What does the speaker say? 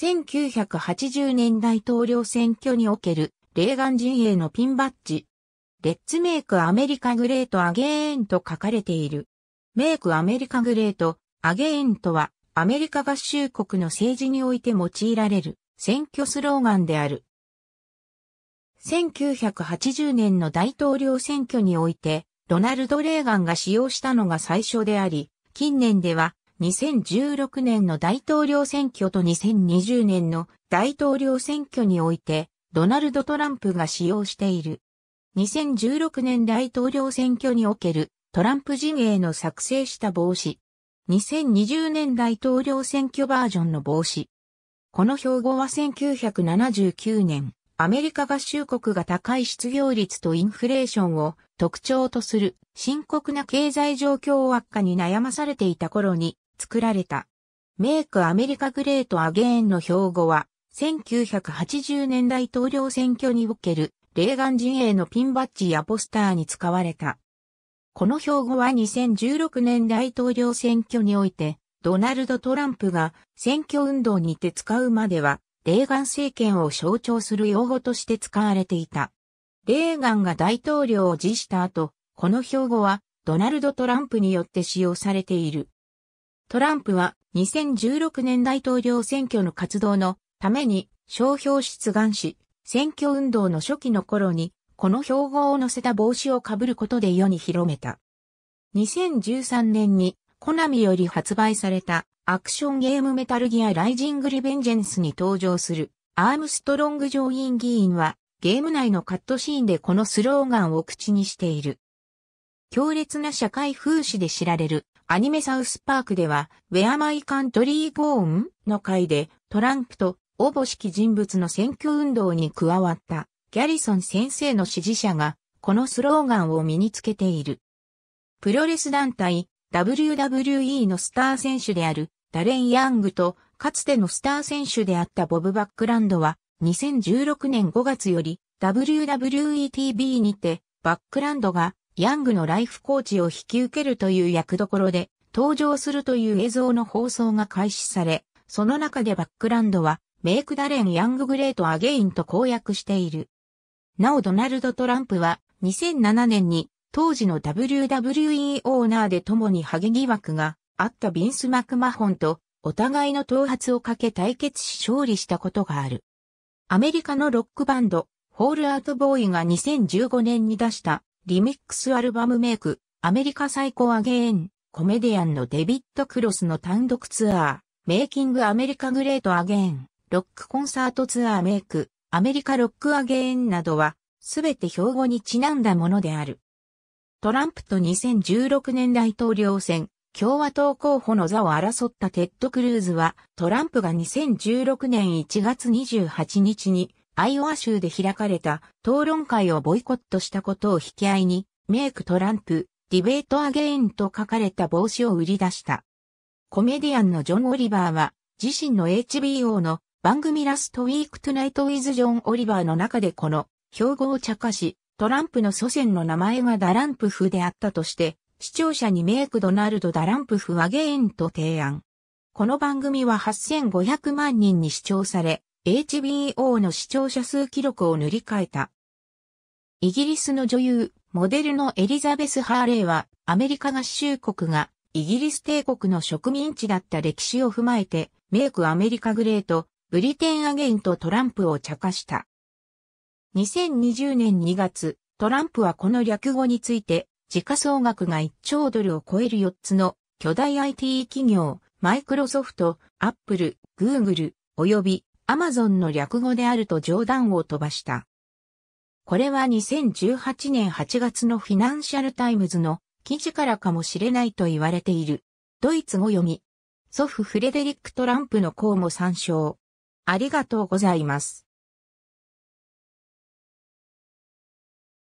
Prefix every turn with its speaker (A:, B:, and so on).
A: 1980年大統領選挙におけるレーガン陣営のピンバッジ。レッツメイクアメリカグレートアゲーンと書かれている。メイクアメリカグレートアゲーンとはアメリカ合衆国の政治において用いられる選挙スローガンである。1980年の大統領選挙において、ロナルド・レーガンが使用したのが最初であり、近年では2016年の大統領選挙と2020年の大統領選挙において、ドナルド・トランプが使用している。2016年大統領選挙におけるトランプ陣営の作成した帽子。2020年大統領選挙バージョンの帽子。この標語は1979年、アメリカ合衆国が高い失業率とインフレーションを特徴とする深刻な経済状況悪化に悩まされていた頃に作られた。メイクアメリカグレートアゲーンの標語は、1980年代統領選挙におけるレーガン陣営のピンバッジやポスターに使われた。この標語は2016年大統領選挙において、ドナルド・トランプが選挙運動にて使うまでは、レーガン政権を象徴する用語として使われていた。レーガンが大統領を辞した後、この標語はドナルド・トランプによって使用されている。トランプは2016年大統領選挙の活動のために商標出願し、選挙運動の初期の頃にこの標語を載せた帽子をかぶることで世に広めた。2013年にコナミより発売されたアクションゲームメタルギアライジングリベンジェンスに登場するアームストロング上院議員はゲーム内のカットシーンでこのスローガンを口にしている。強烈な社会風刺で知られるアニメサウスパークでは、Where My Country g o n の回で、トランプと、応募式人物の選挙運動に加わった、ギャリソン先生の支持者が、このスローガンを身につけている。プロレス団体、WWE のスター選手である、ダレン・ヤングと、かつてのスター選手であったボブ・バックランドは、2016年5月より、WWE TV にて、バックランドがヤングのライフコーチを引き受けるという役どころで登場するという映像の放送が開始され、その中でバックランドは、メイクダレン・ヤング・グレート・アゲインと公約している。なおドナルド・トランプは、2007年に、当時の WWE オーナーで共にハゲ疑惑があったビンス・マクマホンと、お互いの頭髪をかけ対決し勝利したことがある。アメリカのロックバンド、ホールアウトボーイが2015年に出したリミックスアルバムメイク、アメリカ最高アゲーン、コメディアンのデビッド・クロスの単独ツアー、メイキングアメリカグレートアゲーン、ロックコンサートツアーメイク、アメリカロックアゲーンなどは、すべて標語にちなんだものである。トランプと2016年大統領選、共和党候補の座を争ったテッド・クルーズは、トランプが2016年1月28日にアイオワ州で開かれた討論会をボイコットしたことを引き合いに、メイクトランプ、ディベートアゲインと書かれた帽子を売り出した。コメディアンのジョン・オリバーは、自身の HBO の番組ラストウィークトゥナイトウィズ・ジョン・オリバーの中でこの標語を茶化し、トランプの祖先の名前がダランプフであったとして、視聴者にメイクドナルド・ダランプフ・アゲインと提案。この番組は8500万人に視聴され、HBO の視聴者数記録を塗り替えた。イギリスの女優、モデルのエリザベス・ハーレイは、アメリカ合衆国がイギリス帝国の植民地だった歴史を踏まえて、メイクアメリカグレート、ブリテンアゲインとトランプを茶化した。2020年2月、トランプはこの略語について、時価総額が1兆ドルを超える4つの巨大 IT 企業、マイクロソフト、アップル、グーグル、及びアマゾンの略語であると冗談を飛ばした。これは2018年8月のフィナンシャルタイムズの記事からかもしれないと言われている。ドイツ語読み。祖父フレデリック・トランプの項も参照。ありがとうございます。